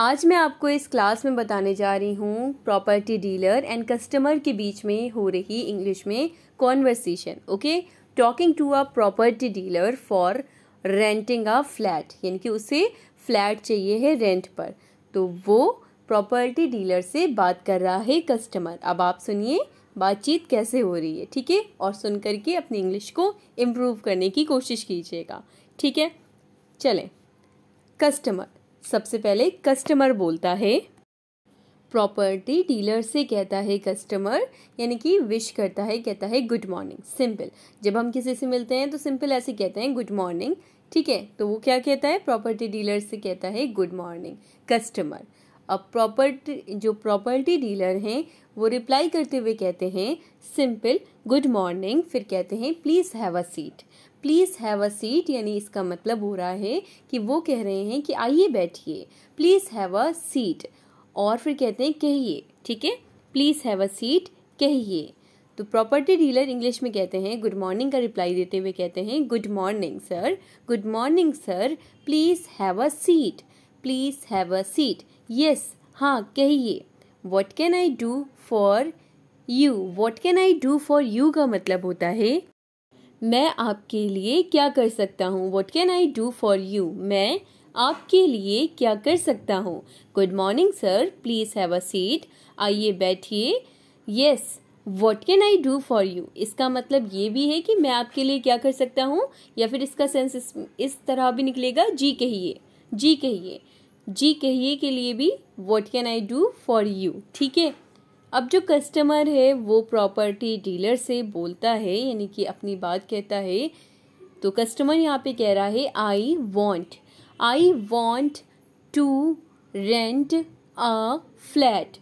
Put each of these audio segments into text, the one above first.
आज मैं आपको इस क्लास में बताने जा रही हूँ प्रॉपर्टी डीलर एंड कस्टमर के बीच में हो रही इंग्लिश में conversation okay talking to a property dealer for renting a flat यानी कि उसे फ्लैट चाहिए है रेंट पर तो वो प्रॉपर्टी डीलर से बात कर रहा है कस्टमर अब आप सुनिए बातचीत कैसे हो रही है ठीक है और सुन करके अपनी इंग्लिश को इम्प्रूव करने की कोशिश कीजिएगा ठीक है चलें कस्टमर सबसे पहले कस्टमर बोलता है प्रॉपर्टी डीलर से कहता है कस्टमर यानी कि विश करता है कहता है गुड मॉर्निंग सिंपल जब हम किसी से मिलते हैं तो सिंपल ऐसे कहते हैं गुड मॉर्निंग ठीक है तो वो क्या कहता है प्रॉपर्टी डीलर से कहता है गुड मॉर्निंग कस्टमर अब प्रॉपर्टी जो प्रॉपर्टी डीलर हैं वो रिप्लाई करते हुए कहते हैं सिंपल गुड मॉर्निंग फिर कहते हैं please have a seat please have a seat यानी इसका मतलब हो रहा है कि वो कह रहे हैं कि आइए बैठिए प्लीज़ हैव अ सीट और फिर कहते हैं कहिए ठीक है प्लीज़ हैव अ सीट कहिए तो प्रॉपर्टी डीलर इंग्लिश में कहते हैं गुड मॉर्निंग का रिप्लाई देते हुए कहते हैं good morning sir good morning sir please have a seat please have a seat yes हाँ कहिए what can I do for you what can I do for you का मतलब होता है मैं आपके लिए क्या कर सकता हूँ what can I do for you मैं आपके लिए क्या कर सकता हूँ good morning sir please have a seat आइए बैठिए yes what can I do for you इसका मतलब ये भी है कि मैं आपके लिए क्या कर सकता हूँ या फिर इसका सेंस इस, इस तरह भी निकलेगा जी कहिए जी कहिए जी कहिए के लिए भी what can I do for you ठीक है अब जो कस्टमर है वो प्रॉपर्टी डीलर से बोलता है यानी कि अपनी बात कहता है तो कस्टमर यहाँ पे कह रहा है I want I want to rent a flat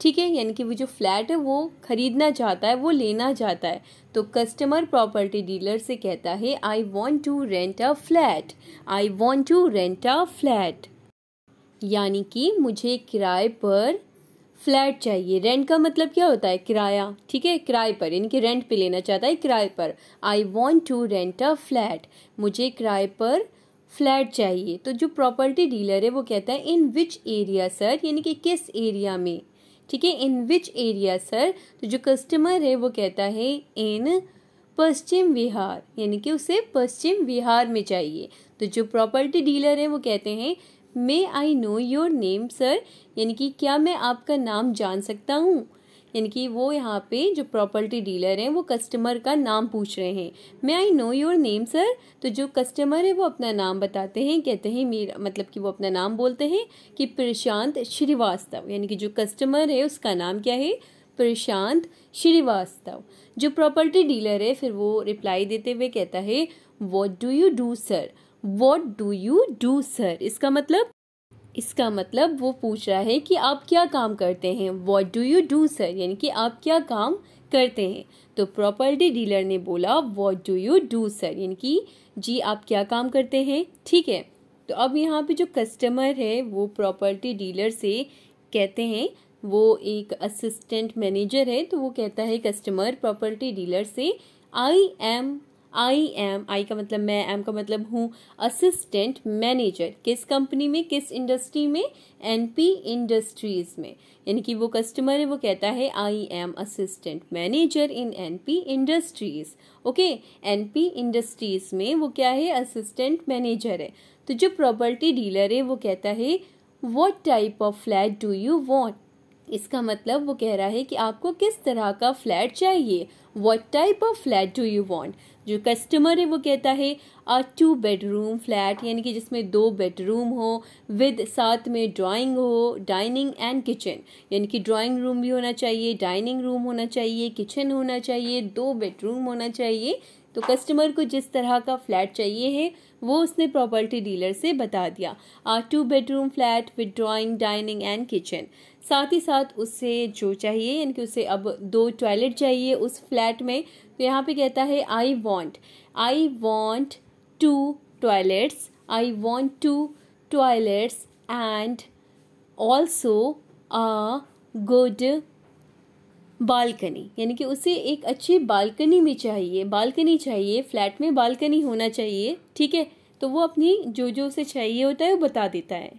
ठीक है यानी कि वो जो फ्लैट है वो खरीदना चाहता है वो लेना चाहता है तो कस्टमर प्रॉपर्टी डीलर से कहता है I want to rent a flat I want to rent a flat यानी कि मुझे किराए पर फ्लैट चाहिए रेंट का मतलब क्या होता है किराया ठीक है किराए पर यानी कि रेंट पे लेना चाहता है किराए पर I want to rent a flat मुझे किराए पर फ्लैट चाहिए तो जो प्रॉपर्टी डीलर है वो कहता है इन विच एरिया सर यानी कि किस एरिया में ठीक है इन विच एरिया सर तो जो कस्टमर है वो कहता है इन पश्चिम विहार यानी कि उसे पश्चिम विहार में चाहिए तो जो प्रॉपर्टी डीलर है वो कहते हैं may I know your name sir यानी कि क्या मैं आपका नाम जान सकता हूँ यानी कि वो यहाँ पे जो प्रॉपर्टी डीलर हैं वो कस्टमर का नाम पूछ रहे हैं may I know your name sir तो जो कस्टमर है वो अपना नाम बताते हैं कहते हैं मेरा मतलब कि वो अपना नाम बोलते हैं कि प्रशांत श्रीवास्तव यानी कि जो कस्टमर है उसका नाम क्या है प्रशांत श्रीवास्तव जो प्रॉपर्टी डीलर है फिर वो रिप्लाई देते हुए कहता है what do you do sir what do you do sir इसका मतलब इसका मतलब वो पूछ रहा है कि आप क्या काम करते हैं what do you do sir यानी कि आप क्या काम करते हैं तो प्रॉपर्टी डीलर ने बोला what do you do sir यानी कि जी आप क्या काम करते हैं ठीक है तो अब यहाँ पे जो कस्टमर है वो प्रॉपर्टी डीलर से कहते हैं वो एक असिस्टेंट मैनेजर है तो वो कहता है कस्टमर प्रॉपर्टी डीलर से आई एम आई एम आई का मतलब मैं एम का मतलब हूँ असिस्टेंट मैनेजर किस कंपनी में किस इंडस्ट्री में एन पी इंडस्ट्रीज में यानी कि वो कस्टमर है वो कहता है I am assistant manager in N P industries okay N P industries में वो क्या है असिस्टेंट मैनेजर है तो जो प्रॉपर्टी डीलर है वो कहता है what type of flat do you want इसका मतलब वो कह रहा है कि आपको किस तरह का फ्लैट चाहिए what type of flat do you want जो कस्टमर है वो कहता है अ टू बेडरूम फ्लैट यानी कि जिसमें दो बेडरूम हो विद साथ में ड्राइंग हो डाइनिंग एंड किचन यानी कि ड्राइंग रूम भी होना चाहिए डाइनिंग रूम होना चाहिए किचन होना चाहिए दो बेडरूम होना चाहिए तो कस्टमर को जिस तरह का फ्लैट चाहिए है वो उसने प्रॉपर्टी डीलर से बता दिया two bedroom flat with drawing dining and kitchen साथ ही साथ उसे जो चाहिए यानी कि उसे अब दो टॉयलेट चाहिए उस फ्लैट में तो यहाँ पे कहता है I want I want two toilets I want two toilets and also a good balcony यानी कि उसे एक अच्छी बालकनी में चाहिए बालकनी चाहिए फ्लैट में बालकनी होना चाहिए ठीक है तो वो अपनी जो जो उसे चाहिए होता है वो बता देता है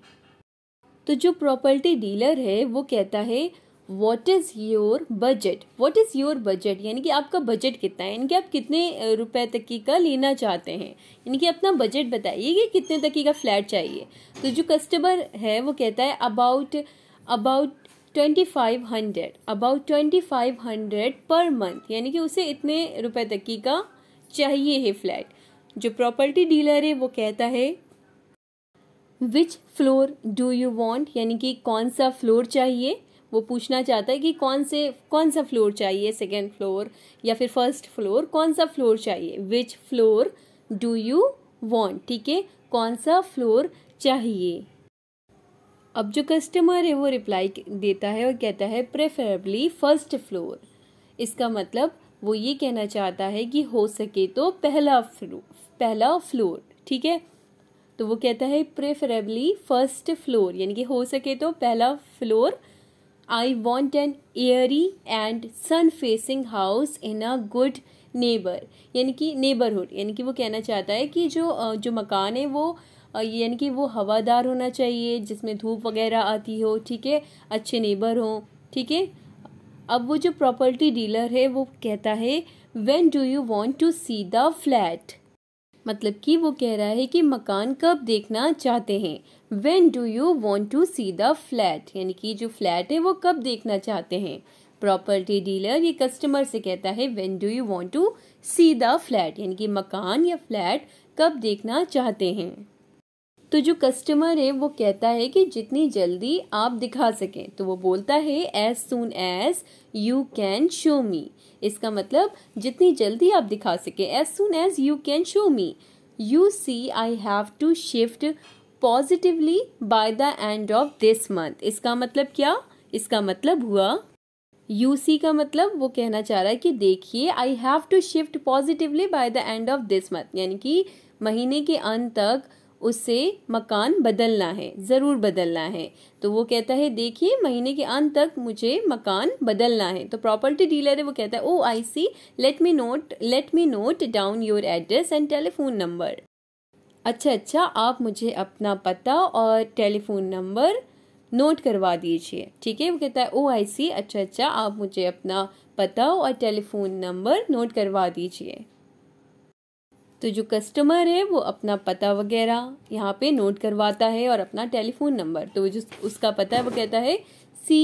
तो जो प्रॉपर्टी डीलर है वो कहता है what is your budget what is your budget यानी कि आपका बजट कितना है यानी कि आप कितने रुपए तक की का लेना चाहते हैं यानी कि अपना बजट बताइए कि कितने तक की का फ्लैट चाहिए तो जो कस्टमर है वो कहता है about about twenty five hundred about twenty five hundred per month यानी कि उसे इतने रुपए तक की का चाहिए है फ्लैट जो प्रॉपर्टी डीलर है वो कहता है which floor do you want यानी कि कौन सा फ्लोर चाहिए वो पूछना चाहता है कि कौन से कौन सा फ्लोर चाहिए सेकेंड फ्लोर या फिर फर्स्ट फ्लोर कौन सा फ्लोर चाहिए which floor do you want ठीक है कौन सा फ्लोर चाहिए अब जो कस्टमर है वो रिप्लाई देता है और कहता है प्रेफरेबली फर्स्ट फ्लोर इसका मतलब वो ये कहना चाहता है कि हो सके तो पहला फ्लो पहला फ्लोर ठीक है तो वो कहता है प्रेफरेबली फर्स्ट फ्लोर यानी कि हो सके तो पहला floor I want an airy and sun facing house in a good neighbour यानी कि नेबरहुड यानी कि वो कहना चाहता है कि जो जो मकान है वो यानी कि वो हवादार होना चाहिए जिसमें धूप वगैरह आती हो ठीक है अच्छे नेबर हों ठीक है अब वो जो प्रॉपर्टी डीलर है वो कहता है when do you want to see the flat मतलब कि वो कह रहा है कि मकान कब देखना चाहते हैं when do you want to see the flat यानी कि जो फ्लैट है वो कब देखना चाहते हैं प्रॉपर्टी डीलर ये कस्टमर से कहता है when do you want to see the flat यानी कि मकान या फ्लैट कब देखना चाहते हैं तो जो कस्टमर है वो कहता है कि जितनी जल्दी आप दिखा सकें तो वो बोलता है as soon as you can show me इसका मतलब जितनी जल्दी आप दिखा सकें as soon as you can show me you see I have to shift positively by the end of this month इसका मतलब क्या इसका मतलब हुआ यू सी का मतलब वो कहना चाह रहा है कि देखिए I have to shift positively by the end of this month यानी कि महीने के अंत तक उससे मकान बदलना है ज़रूर बदलना है तो वो कहता है देखिए महीने के अंत तक मुझे मकान बदलना है तो प्रॉपर्टी डीलर है वो कहता है oh I see let me note let me note down your address and telephone number अच्छा अच्छा आप मुझे अपना पता और टेलीफोन नंबर नोट करवा दीजिए ठीक है वो कहता है ओ आई सी अच्छा अच्छा आप मुझे अपना पता और टेलीफोन नंबर नोट करवा दीजिए तो जो कस्टमर है वो अपना पता वगैरह यहाँ पे नोट करवाता है और अपना टेलीफोन नंबर तो जो उसका पता है वो कहता है C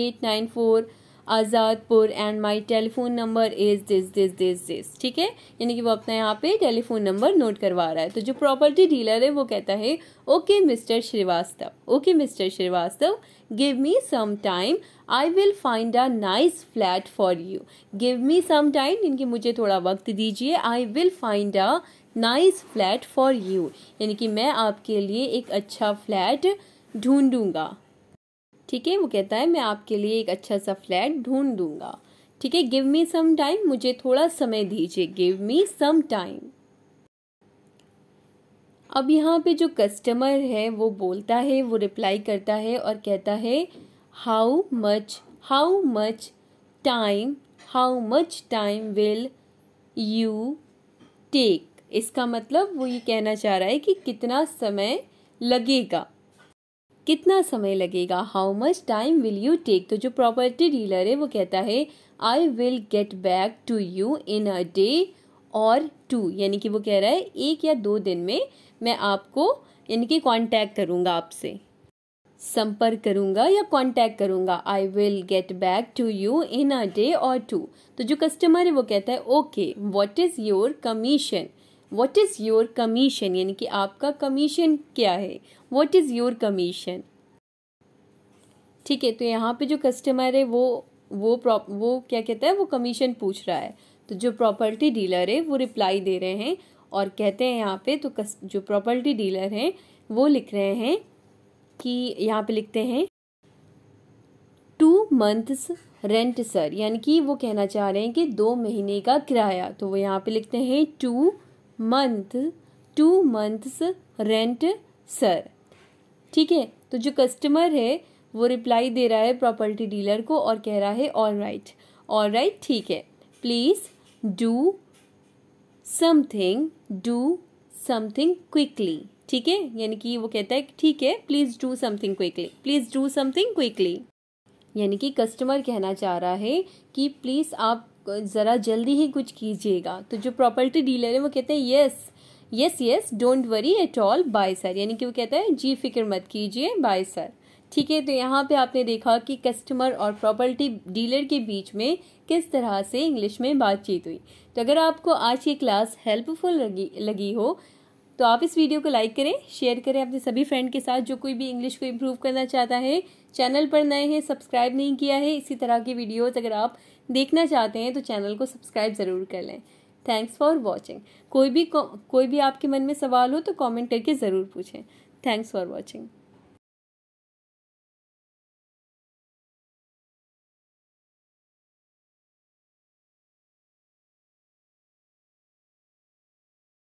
eight nine four Azadpur and my telephone number is this this this this ठीक है यानी कि वो अपना यहाँ पे टेलीफोन नंबर नोट करवा रहा है तो जो प्रॉपर्टी डीलर है वो कहता है okay mister Shrivastava okay mister Shrivastava give me some time I will find a nice flat for you give me some time इनकी मुझे थोड़ा वक्त दीजिए I will find a nice flat for you यानी कि मैं आपके लिए एक अच्छा फ्लैट ढूंढूंगा ठीक है वो कहता है मैं आपके लिए एक अच्छा सा फ्लैट ढूंढ दूंगा ठीक है गिव मी सम टाइम मुझे थोड़ा समय दीजिए गिव मी सम टाइम अब यहाँ पे जो कस्टमर है वो बोलता है वो रिप्लाई करता है और कहता है how much how much time how much time will you take इसका मतलब वो ये कहना चाह रहा है कि कितना समय लगेगा कितना समय लगेगा how much time will you take तो जो प्रॉपर्टी डीलर है वो कहता है I will get back to you in a day or two यानी कि वो कह रहा है एक या दो दिन में मैं आपको यानी कि कॉन्टैक्ट करूँगा आपसे संपर्क करूंगा या कांटेक्ट करूंगा I will get back to you in a day or two तो जो कस्टमर है वो कहता है okay what is your commission what is your commission यानी कि आपका कमीशन क्या है वट इज़ योर कमीशन ठीक है तो यहाँ पे जो कस्टमर है वो वो प्रॉप वो क्या कहता है वो कमीशन पूछ रहा है तो जो प्रॉपर्टी डीलर है वो रिप्लाई दे रहे हैं और कहते हैं यहाँ पे तो कस, जो प्रॉपर्टी डीलर हैं वो लिख रहे हैं कि यहाँ पे लिखते हैं टू मंथ्स रेंट सर यानी कि वो कहना चाह रहे हैं कि दो महीने का किराया तो वो यहाँ पे लिखते हैं two month two months rent sir ठीक है तो जो कस्टमर है वो रिप्लाई दे रहा है प्रॉपर्टी डीलर को और कह रहा है ऑल राइट ऑल राइट ठीक है please do something do something quickly ठीक है यानी कि वो कहता है ठीक है please do something quickly please do something quickly यानी कि कस्टमर कहना चाह रहा है कि प्लीज़ आप ज़रा जल्दी ही कुछ कीजिएगा तो जो प्रॉपर्टी डीलर है वो कहते हैं yes yes yes don't worry at all bye sir यानी कि वो कहता है जी फिक्र मत कीजिए बाय सर ठीक है तो यहाँ पे आपने देखा कि कस्टमर और प्रॉपर्टी डीलर के बीच में किस तरह से इंग्लिश में बातचीत हुई तो अगर आपको आज की क्लास हेल्पफुल लगी लगी हो तो आप इस वीडियो को लाइक करें शेयर करें अपने सभी फ्रेंड के साथ जो कोई भी इंग्लिश को इम्प्रूव करना चाहता है चैनल पर नए हैं सब्सक्राइब नहीं किया है इसी तरह की वीडियोज़ अगर आप देखना चाहते हैं तो चैनल को सब्सक्राइब ज़रूर कर लें थैंक्स फॉर वॉचिंग कोई भी को, कोई भी आपके मन में सवाल हो तो कॉमेंट करके ज़रूर पूछें थैंक्स फॉर वॉचिंग